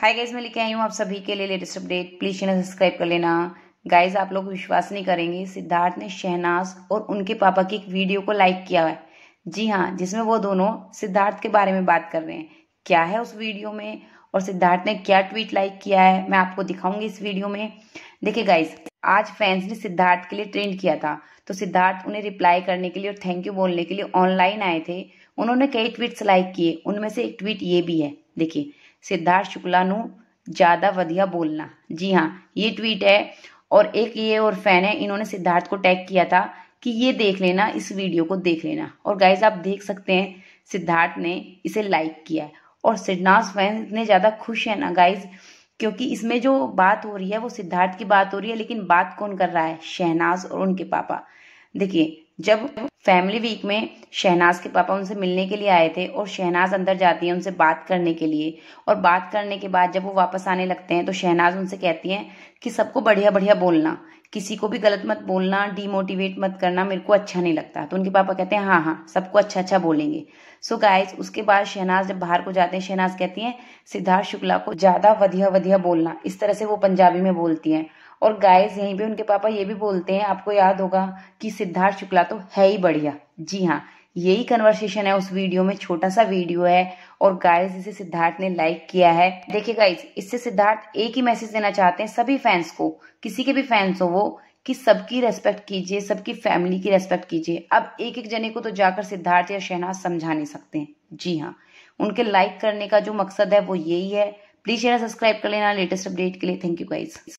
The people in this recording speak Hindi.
हाय गाइज मैं लेके आई हूँ आप सभी के लिए latest update please channel subscribe कर लेना गाइज आप लोग विश्वास नहीं करेंगे सिद्धार्थ ने शहनाज और उनके पापा की एक वीडियो को लाइक किया है जी हाँ जिसमें वो दोनों सिद्धार्थ के बारे में बात कर रहे हैं क्या है उस वीडियो में और सिद्धार्थ ने क्या ट्वीट लाइक किया है मैं आपको दिखाऊंगी इस वीडियो में देखिए गाइज आज फैंस ने सिद्धार्थ के लिए ट्रेंड किया था तो सिद्धार्थ उन्हें रिप्लाई करने के लिए और थैंक यू बोलने के लिए ऑनलाइन आए थे उन्होंने कई ट्वीट्स लाइक किए उनमें से एक ट्वीट ये भी है देखिए सिद्धार्थ शुक्ला नु ज़्यादा वधिया बोलना जी हाँ ये ट्वीट है और एक ये और फैन है इन्होंने सिद्धार्थ को टैग किया था कि ये देख लेना इस वीडियो को देख लेना और गाइज आप देख सकते हैं सिद्धार्थ ने इसे लाइक किया है और सिद्धार्थ फैन इतने ज़्यादा खुश है ना गाइज क्योंकि इसमें जो बात हो रही है वो सिद्धार्थ की बात हो रही है लेकिन बात कौन कर रहा है शहनाज और उनके पापा देखिए जब फैमिली वीक में शहनाज के पापा उनसे मिलने के लिए आए थे और शहनाज अंदर जाती है उनसे बात करने के लिए और बात करने के बाद जब वो वापस आने लगते हैं तो शहनाज उनसे कहती हैं कि सबको बढ़िया बढ़िया बोलना किसी को भी गलत मत बोलना डीमोटिवेट मत करना मेरे को अच्छा नहीं लगता तो उनके पापा कहते हैं हाँ हाँ सबको अच्छा अच्छा बोलेंगे सो so गाइस उसके बाद शहनाज जब बाहर को जाते हैं शहनाज कहती हैं सिद्धार्थ शुक्ला को ज़्यादा वधिया वधिया बोलना इस तरह से वो पंजाबी में बोलती हैं और गाइस यहीं पे उनके पापा ये भी बोलते हैं आपको याद होगा कि सिद्धार्थ शुक्ला तो है ही बढ़िया जी हाँ यही कन्वर्सेशन है उस वीडियो में छोटा सा वीडियो है और गाइस इसे सिद्धार्थ ने लाइक किया है देखिए गाइस इससे सिद्धार्थ एक ही मैसेज देना चाहते हैं सभी फैंस को किसी के भी फैंस हो वो कि सबकी रेस्पेक्ट कीजिए सबकी फैमिली की रेस्पेक्ट कीजिए अब एक एक जने को तो जाकर सिद्धार्थ या शहनाज समझा नहीं सकते हैं जी हाँ उनके लाइक करने का जो मकसद है वो यही है प्लीज चैनल सब्सक्राइब कर लेना लेटेस्ट अपडेट के लिए थैंक यू गाइज